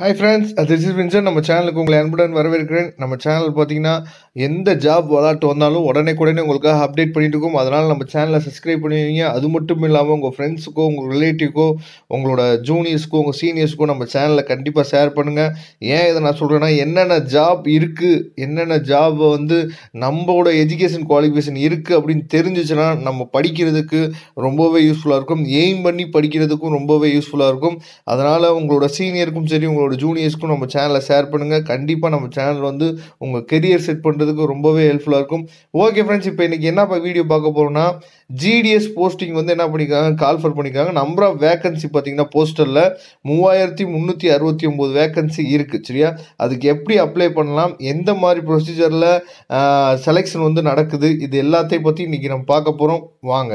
hi friends this is வின்சன் நம்ம சேனலுக்கு உங்களை அன்புடன் வரவேற்கிறேன் நம்ம சேனல் பார்த்தீங்கன்னா எந்த ஜாப் விளாட்டு வந்தாலும் உடனே உடனே உங்களுக்காக அப்டேட் பண்ணிட்டு இருக்கோம் அதனால் நம்ம சேனலை சப்ஸ்கிரைப் பண்ணுவீங்க அது மட்டும் இல்லாமல் உங்கள் ஃப்ரெண்ட்ஸுக்கோ உங்கள் ரிலேட்டிவ்க்கோ உங்களோட ஜூனியர்ஸ்க்கோ உங்கள் சீனியர்ஸ்க்கோ நம்ம சேனலில் கண்டிப்பாக ஷேர் பண்ணுங்கள் ஏன் இதை நான் சொல்கிறேன்னா என்னென்ன ஜாப் இருக்குது என்னென்ன ஜாப் வந்து நம்மளோட எஜுகேஷன் குவாலிஃபிகேஷன் இருக்குது அப்படின்னு தெரிஞ்சிச்சுன்னா நம்ம படிக்கிறதுக்கு ரொம்பவே யூஸ்ஃபுல்லாக இருக்கும் எய்ம் பண்ணி படிக்கிறதுக்கும் ரொம்பவே யூஸ்ஃபுல்லாக இருக்கும் அதனால் உங்களோட சீனியருக்கும் சரி உங்களோட உங்களோட ஜூனியர்ஸ்க்கும் நம்ம சேனலை ஷேர் பண்ணுங்கள் கண்டிப்பாக நம்ம சேனல் வந்து உங்கள் கெரியர் செட் பண்ணுறதுக்கு ரொம்பவே ஹெல்ப்ஃபுல்லாக இருக்கும் ஓகே ஃப்ரெண்ட்ஸ் இப்போ இன்றைக்கி என்ன வீடியோ பார்க்க போகிறோம்னா ஜிடிஎஸ் போஸ்டிங் வந்து என்ன கால் கால்ஃபர் பண்ணியிருக்காங்க நம்பர் ஆஃப் வேக்கன்சி பார்த்தீங்கன்னா போஸ்டரில் மூவாயிரத்தி முந்நூற்றி அறுபத்தி ஒம்பது வேக்கன்சி இருக்குது சரியா அதுக்கு எப்படி அப்ளை பண்ணலாம் எந்த மாதிரி ப்ரொசீஜரில் செலெக்ஷன் வந்து நடக்குது இது எல்லாத்தையும் பற்றி இன்றைக்கி நம்ம பார்க்க போகிறோம் வாங்க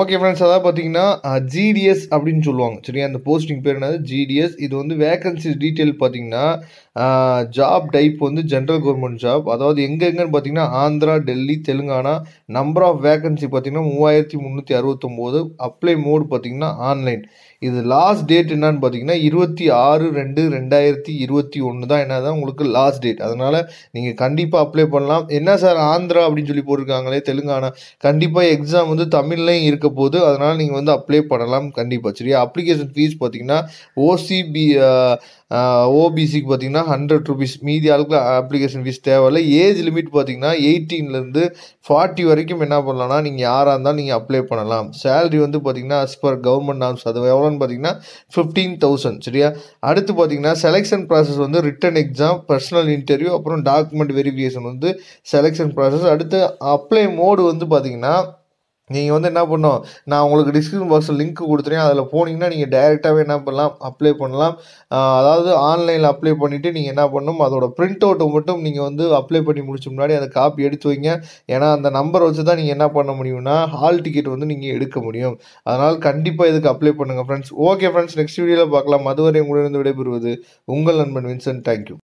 ஓகே ஃப்ரெண்ட்ஸ் அதாவது பார்த்தீங்கன்னா ஜிடிஎஸ் அப்படின்னு சொல்லுவாங்க சரியா அந்த போஸ்டிங் பேர் என்னது ஜிடிஎஸ் இது வந்து வேகன்சி டீட்டெயில் பார்த்தீங்கன்னா ஜாப் டைப் வந்து ஜென்ரல் கவர்மெண்ட் ஜாப் அதாவது எங்கெங்கன்னு பார்த்தீங்கன்னா Andhra Delhi Telangana number of vacancy பார்த்தீங்கன்னா மூவாயிரத்தி முந்நூற்றி அறுபத்தொம்போது அப்ளை மோடு பார்த்தீங்கன்னா ஆன்லைன் இது லாஸ்ட் டேட் என்னான்னு பார்த்தீங்கன்னா இருபத்தி ஆறு ரெண்டு ரெண்டாயிரத்தி இருபத்தி ஒன்று தான் என்ன தான் உங்களுக்கு லாஸ்ட் டேட் அதனால் நீங்கள் கண்டிப்பாக அப்ளை பண்ணலாம் என்ன சார் ஆந்திரா அப்படின்னு சொல்லி போட்டிருக்காங்களே தெலுங்கானா கண்டிப்பாக எக்ஸாம் வந்து தமிழ்லையும் இருக்கு இருக்க போது அதனால் நீங்கள் வந்து அப்ளை பண்ணலாம் கண்டிப்பாக சரியா அப்ளிகேஷன் ஃபீஸ் பார்த்தீங்கன்னா ஓசிபி ஓபிசிக்கு பார்த்தீங்கன்னா ஹண்ட்ரட் ருபீஸ் மீதி ஆளுக்கு அப்ளிகேஷன் ஃபீஸ் தேவையில்ல ஏஜ் லிமிட் பார்த்தீங்கன்னா எயிட்டீன்லேருந்து ஃபார்ட்டி வரைக்கும் என்ன பண்ணலாம்னா நீங்கள் யாராக இருந்தாலும் நீங்கள் அப்ளை பண்ணலாம் சேலரி வந்து பார்த்தீங்கன்னா அஸ் பர் கவர்மெண்ட் நார்ம்ஸ் அது எவ்வளோன்னு பார்த்தீங்கன்னா ஃபிஃப்டீன் தௌசண்ட் சரியா அடுத்து பார்த்தீங்கன்னா செலெக்ஷன் ப்ராசஸ் வந்து ரிட்டன் எக்ஸாம் பர்சனல் இன்டர்வியூ அப்புறம் டாக்குமெண்ட் வெரிஃபிகேஷன் வந்து செலெக்ஷன் ப்ராசஸ் அடுத்து அப்ளை மோடு வந்து பார்த்தீங்கன்னா நீங்கள் வந்து என்ன பண்ணணும் நான் உங்களுக்கு டிஸ்கிரிப்ஷன் பாக்ஸில் லிங்க் கொடுத்துறேன் அதில் போனீங்கன்னா நீங்கள் டைரெக்டாகவே என்ன பண்ணலாம் அப்ளை பண்ணலாம் அதாவது ஆன்லைனில் அப்ளை பண்ணிவிட்டு நீங்கள் என்ன பண்ணணும் அதோட பிரிண்ட் அவுட்டை மட்டும் நீங்கள் வந்து அப்ளை பண்ணி முடிச்ச முன்னாடி அந்த காப்பி எடுத்து வைங்க ஏன்னா அந்த நம்பரை வச்சு தான் நீங்கள் என்ன பண்ண முடியும்னா ஹால் டிக்கெட் வந்து நீங்கள் எடுக்க முடியும் அதனால் கண்டிப்பாக இதுக்கு அப்ளை பண்ணுங்கள் ஃப்ரெண்ட்ஸ் ஓகே ஃப்ரெண்ட்ஸ் நெக்ஸ்ட் வீடியோவில் பார்க்கலாம் அதுவரை உங்களிடம் விடைபெறுவது உங்கள் நண்பன் வின்சென்ட் தேங்க்யூ